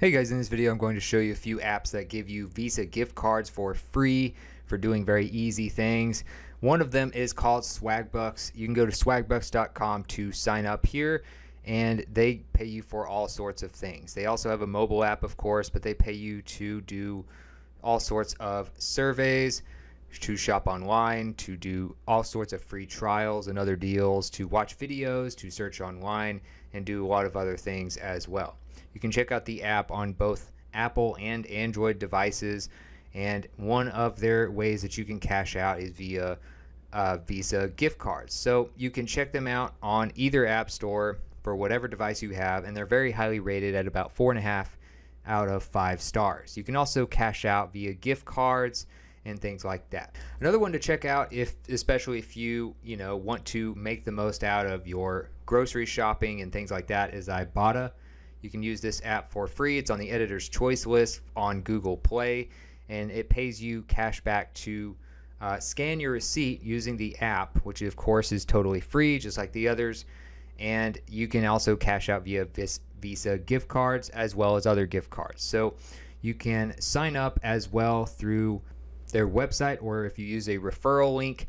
Hey guys, in this video I'm going to show you a few apps that give you Visa gift cards for free for doing very easy things. One of them is called Swagbucks. You can go to swagbucks.com to sign up here and they pay you for all sorts of things. They also have a mobile app of course, but they pay you to do all sorts of surveys to shop online, to do all sorts of free trials and other deals, to watch videos, to search online, and do a lot of other things as well. You can check out the app on both Apple and Android devices. And one of their ways that you can cash out is via uh, Visa gift cards. So you can check them out on either App Store for whatever device you have, and they're very highly rated at about four and a half out of five stars. You can also cash out via gift cards and things like that. Another one to check out if especially if you, you know, want to make the most out of your grocery shopping and things like that is Ibotta. You can use this app for free. It's on the editor's choice list on Google Play and it pays you cash back to uh, scan your receipt using the app, which of course is totally free, just like the others. And you can also cash out via Vis Visa gift cards as well as other gift cards. So you can sign up as well through their website or if you use a referral link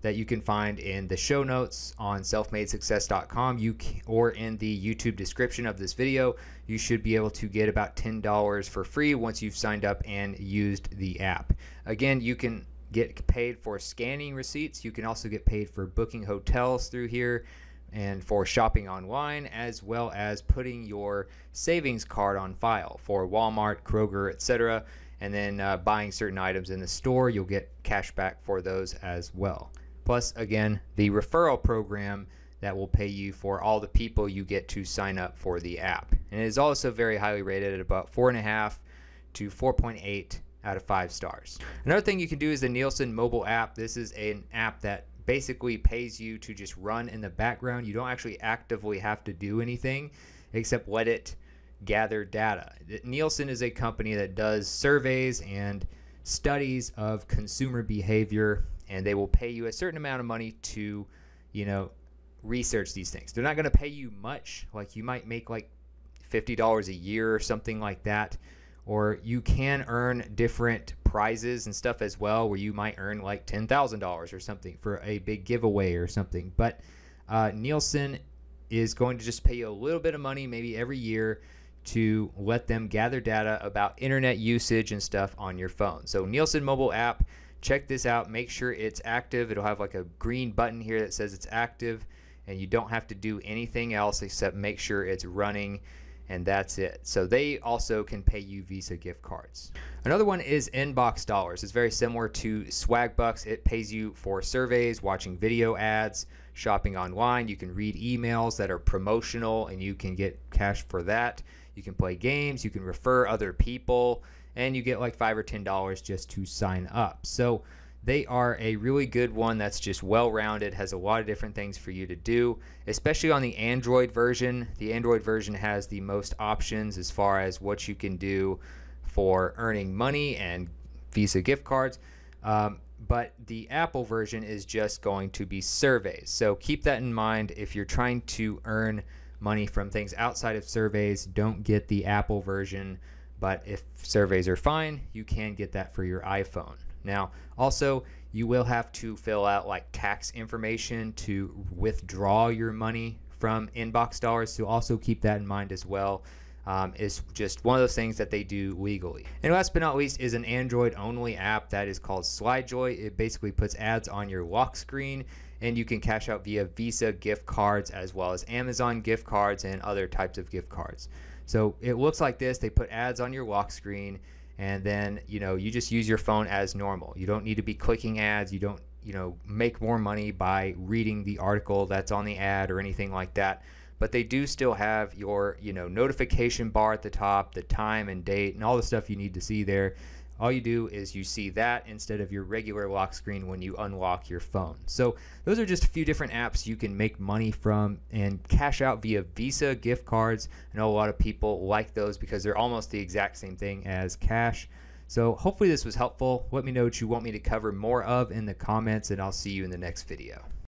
that you can find in the show notes on selfmadesuccess.com you can, or in the YouTube description of this video, you should be able to get about $10 for free once you've signed up and used the app. Again, you can get paid for scanning receipts. You can also get paid for booking hotels through here and for shopping online as well as putting your savings card on file for Walmart, Kroger, etc and then uh, buying certain items in the store, you'll get cash back for those as well. Plus, again, the referral program that will pay you for all the people you get to sign up for the app. And it is also very highly rated at about four and a half to 4.8 out of five stars. Another thing you can do is the Nielsen mobile app. This is an app that basically pays you to just run in the background. You don't actually actively have to do anything except let it gather data. Nielsen is a company that does surveys and studies of consumer behavior, and they will pay you a certain amount of money to, you know, research these things. They're not going to pay you much. Like you might make like $50 a year or something like that. Or you can earn different prizes and stuff as well, where you might earn like $10,000 or something for a big giveaway or something. But uh, Nielsen is going to just pay you a little bit of money, maybe every year, to let them gather data about internet usage and stuff on your phone. So Nielsen mobile app, check this out. Make sure it's active. It'll have like a green button here that says it's active and you don't have to do anything else except make sure it's running and that's it. So they also can pay you Visa gift cards. Another one is Inbox Dollars. It's very similar to Swagbucks. It pays you for surveys, watching video ads, shopping online. You can read emails that are promotional and you can get cash for that. You can play games, you can refer other people, and you get like five or ten dollars just to sign up. So they are a really good one that's just well rounded, has a lot of different things for you to do, especially on the Android version. The Android version has the most options as far as what you can do for earning money and Visa gift cards. Um, but the Apple version is just going to be surveys. So keep that in mind if you're trying to earn money from things outside of surveys. Don't get the Apple version, but if surveys are fine, you can get that for your iPhone. Now, also, you will have to fill out like tax information to withdraw your money from inbox dollars. So also keep that in mind as well um, is just one of those things that they do legally. And last but not least is an Android only app that is called SlideJoy. It basically puts ads on your lock screen and you can cash out via Visa gift cards as well as Amazon gift cards and other types of gift cards. So it looks like this. They put ads on your lock screen and then, you know, you just use your phone as normal. You don't need to be clicking ads. You don't, you know, make more money by reading the article that's on the ad or anything like that but they do still have your you know notification bar at the top, the time and date, and all the stuff you need to see there. All you do is you see that instead of your regular lock screen when you unlock your phone. So those are just a few different apps you can make money from and cash out via Visa gift cards. I know a lot of people like those because they're almost the exact same thing as cash. So hopefully this was helpful. Let me know what you want me to cover more of in the comments and I'll see you in the next video.